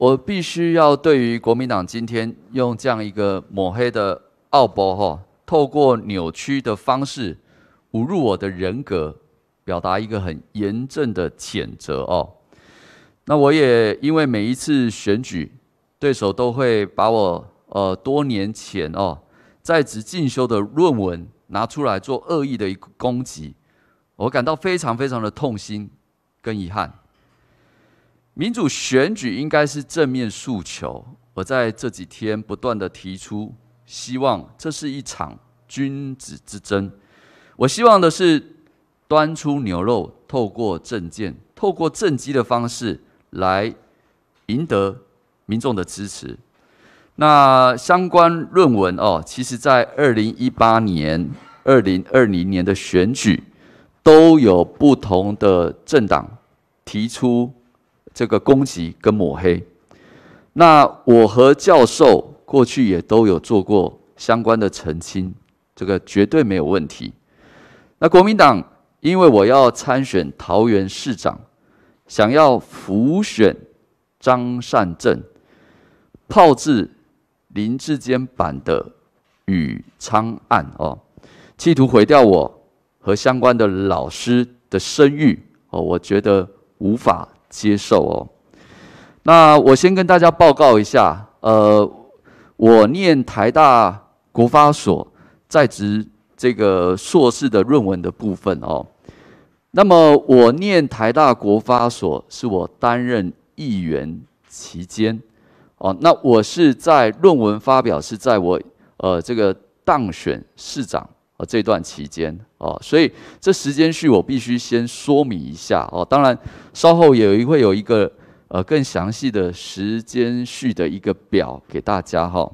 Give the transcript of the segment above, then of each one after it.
我必须要对于国民党今天用这样一个抹黑的奥博哈，透过扭曲的方式侮辱我的人格，表达一个很严正的谴责哦。那我也因为每一次选举，对手都会把我呃多年前哦在职进修的论文拿出来做恶意的一攻击，我感到非常非常的痛心跟遗憾。民主选举应该是正面诉求，我在这几天不断的提出，希望这是一场君子之争。我希望的是端出牛肉，透过政见、透过政绩的方式来赢得民众的支持。那相关论文哦，其实在二零一八年、二零二零年的选举都有不同的政党提出。这个攻击跟抹黑，那我和教授过去也都有做过相关的澄清，这个绝对没有问题。那国民党因为我要参选桃园市长，想要辅选张善政，炮制林志坚版的宇昌案哦，企图毁掉我和相关的老师的声誉哦，我觉得无法。接受哦，那我先跟大家报告一下，呃，我念台大国发所在职这个硕士的论文的部分哦。那么我念台大国发所，是我担任议员期间哦。那我是在论文发表是在我呃这个当选市长。呃，这段期间哦，所以这时间序我必须先说明一下哦。当然，稍后也有一会有一个呃更详细的时间序的一个表给大家哈。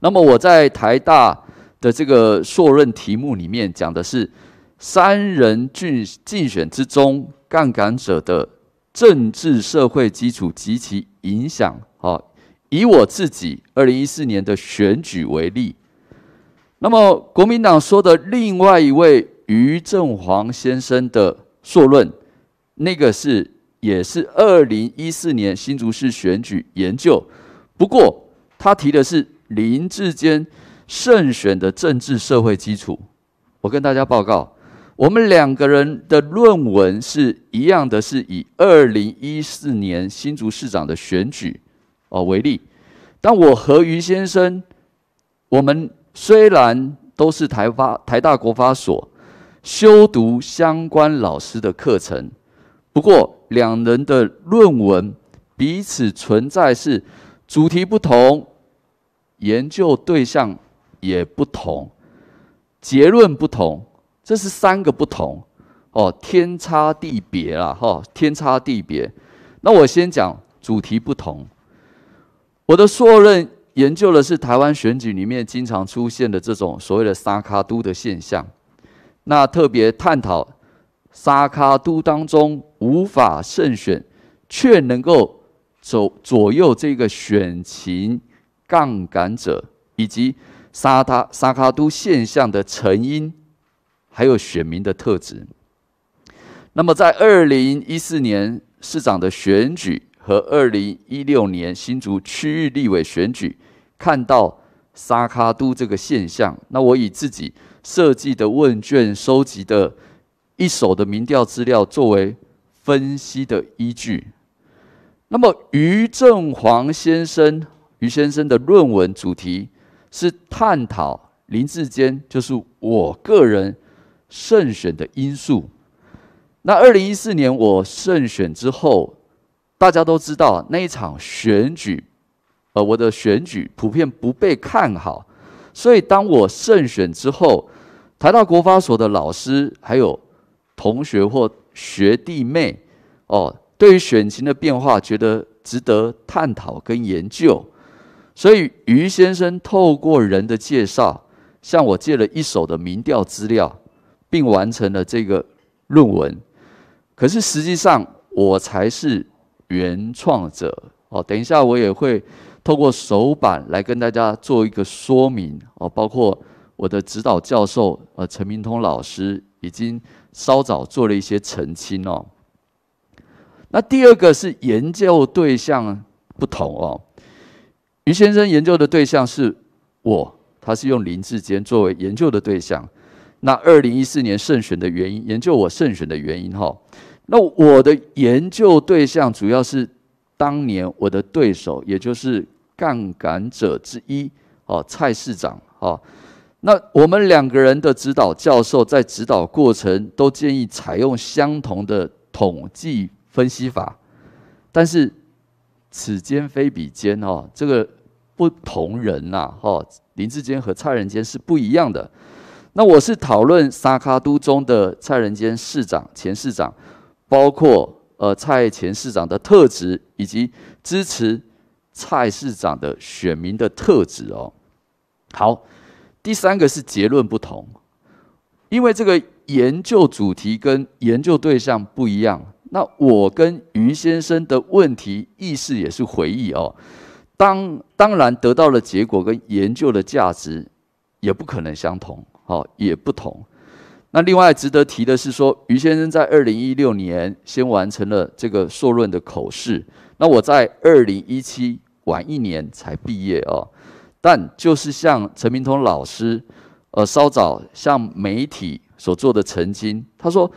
那么我在台大的这个硕论题目里面讲的是三人竞竞选之中杠杆者的政治社会基础及其影响。哦。以我自己二零一四年的选举为例。那么，国民党说的另外一位余正煌先生的硕论，那个是也是二零一四年新竹市选举研究。不过，他提的是林志坚胜选的政治社会基础。我跟大家报告，我们两个人的论文是一样的，是以二零一四年新竹市长的选举哦为例。但我和余先生，我们。虽然都是台发台大国发所修读相关老师的课程，不过两人的论文彼此存在是主题不同、研究对象也不同、结论不同，这是三个不同哦，天差地别啦！哈，天差地别。那我先讲主题不同，我的硕论研究的是台湾选举里面经常出现的这种所谓的沙卡都的现象，那特别探讨沙卡都当中无法胜选却能够左左右这个选情杠杆者，以及沙他沙卡都现象的成因，还有选民的特质。那么在二零一四年市长的选举。和二零一六年新竹区域立委选举看到沙卡都这个现象，那我以自己设计的问卷收集的一手的民调资料作为分析的依据。那么于正煌先生，于先生的论文主题是探讨林志坚就是我个人胜选的因素。那二零一四年我胜选之后。大家都知道那一场选举，呃，我的选举普遍不被看好，所以当我胜选之后，台大国发所的老师还有同学或学弟妹，哦，对于选情的变化觉得值得探讨跟研究，所以于先生透过人的介绍向我借了一手的民调资料，并完成了这个论文。可是实际上我才是。原创者哦，等一下我也会透过手板来跟大家做一个说明哦，包括我的指导教授呃陈明通老师已经稍早做了一些澄清哦。那第二个是研究对象不同哦，于先生研究的对象是我，他是用林志坚作为研究的对象。那二零一四年胜选的原因，研究我胜选的原因哈。那我的研究对象主要是当年我的对手，也就是杠杆者之一哦，蔡市长哦。那我们两个人的指导教授在指导过程都建议采用相同的统计分析法，但是此间非彼间哦，这个不同人呐哦，林志坚和蔡仁坚是不一样的。那我是讨论沙卡都中的蔡仁坚市长、前市长。包括呃蔡前市长的特质，以及支持蔡市长的选民的特质哦。好，第三个是结论不同，因为这个研究主题跟研究对象不一样。那我跟于先生的问题意识也是回忆哦，当当然得到的结果跟研究的价值也不可能相同，哦，也不同。那另外值得提的是，说于先生在二零一六年先完成了这个硕论的口试。那我在二零一七晚一年才毕业哦。但就是像陈明通老师，呃，稍早向媒体所做的澄清，他说，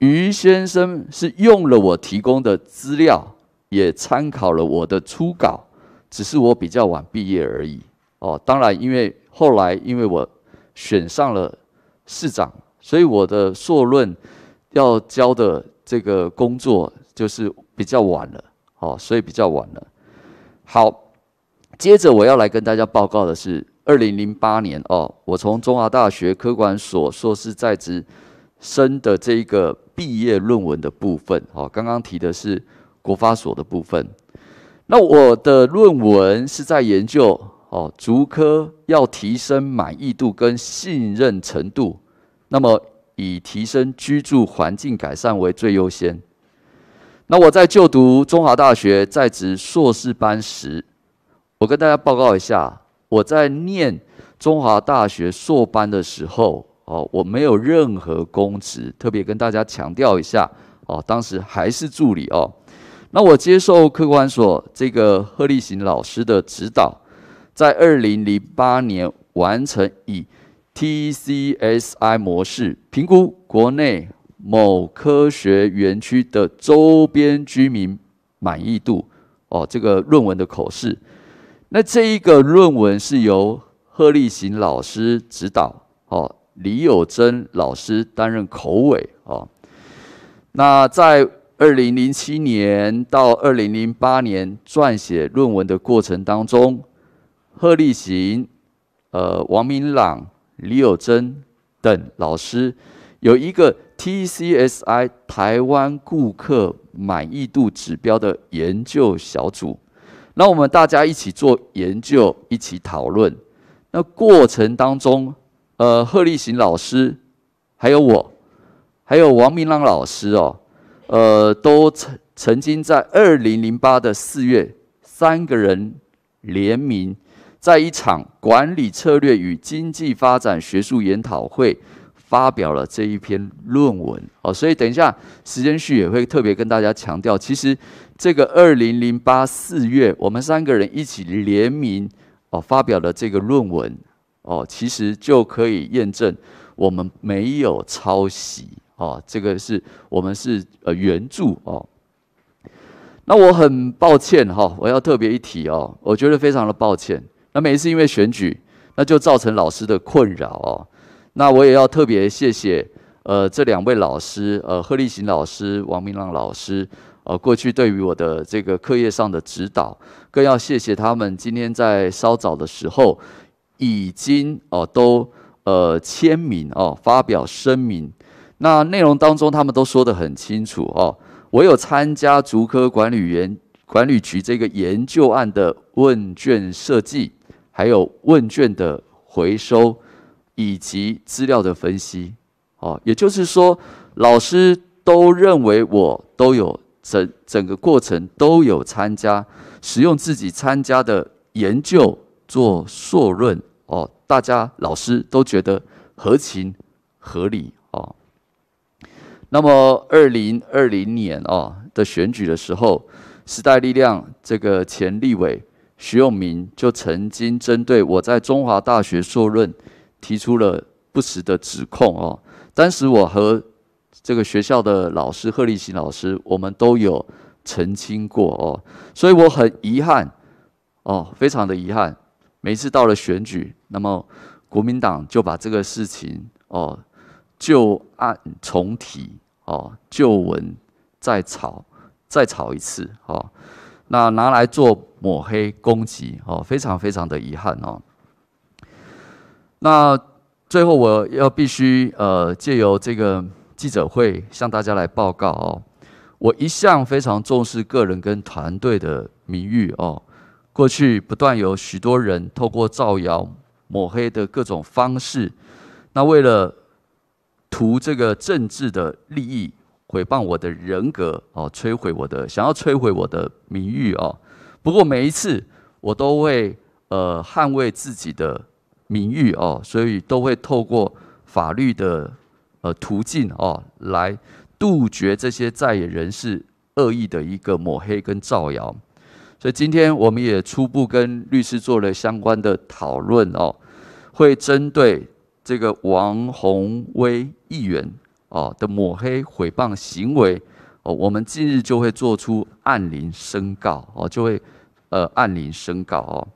于先生是用了我提供的资料，也参考了我的初稿，只是我比较晚毕业而已哦。当然，因为后来因为我选上了市长。所以我的硕论要交的这个工作就是比较晚了，哦，所以比较晚了。好，接着我要来跟大家报告的是，二零零八年哦，我从中华大学科管所硕士在职生的这一个毕业论文的部分，哦，刚刚提的是国发所的部分。那我的论文是在研究哦，足科要提升满意度跟信任程度。那么，以提升居住环境改善为最优先。那我在就读中华大学在职硕士班时，我跟大家报告一下，我在念中华大学硕班的时候，哦，我没有任何公职，特别跟大家强调一下，哦，当时还是助理哦。那我接受客管所这个贺立行老师的指导，在二零零八年完成以。TCSI 模式评估国内某科学园区的周边居民满意度哦，这个论文的口试。那这一个论文是由贺立行老师指导哦，李友珍老师担任口委哦。那在二零零七年到二零零八年撰写论文的过程当中，贺立行、呃王明朗。李友珍等老师有一个 TCSI 台湾顾客满意度指标的研究小组，那我们大家一起做研究，一起讨论。那过程当中，呃，贺立行老师，还有我，还有王明朗老师哦，呃，都曾曾经在二零零八的四月，三个人联名。在一场管理策略与经济发展学术研讨会发表了这一篇论文哦，所以等一下时间序也会特别跟大家强调，其实这个二零零八四月我们三个人一起联名哦发表的这个论文哦，其实就可以验证我们没有抄袭哦，这个是我们是呃原著哦。那我很抱歉哈，我要特别一提哦，我觉得非常的抱歉。那每次因为选举，那就造成老师的困扰哦。那我也要特别谢谢，呃，这两位老师，呃，贺立行老师、王明朗老师，呃，过去对于我的这个课业上的指导，更要谢谢他们今天在稍早的时候，已经哦都呃签名哦发表声明。那内容当中他们都说得很清楚哦，我有参加竹科管理员管理局这个研究案的问卷设计。还有问卷的回收以及资料的分析，哦，也就是说，老师都认为我都有整整个过程都有参加，使用自己参加的研究做硕论，哦，大家老师都觉得合情合理，哦。那么，二零二零年哦的选举的时候，时代力量这个前立委。徐永明就曾经针对我在中华大学硕任提出了不实的指控哦，当时我和这个学校的老师贺立新老师，我们都有澄清过哦，所以我很遗憾哦，非常的遗憾。每次到了选举，那么国民党就把这个事情哦旧案重提哦旧闻再炒再炒一次哦。那拿来做抹黑攻击哦，非常非常的遗憾哦。那最后我要必须呃借由这个记者会向大家来报告哦，我一向非常重视个人跟团队的名誉哦。过去不断有许多人透过造谣抹黑的各种方式，那为了图这个政治的利益。毁谤我的人格哦，摧毁我的想要摧毁我的名誉哦。不过每一次我都会呃捍卫自己的名誉哦，所以都会透过法律的呃途径哦来杜绝这些在野人士恶意的一个抹黑跟造谣。所以今天我们也初步跟律师做了相关的讨论哦，会针对这个王宏威议员。哦的抹黑毁谤行为，哦，我们近日就会做出暗铃申告，哦，就会，呃，暗铃申告哦。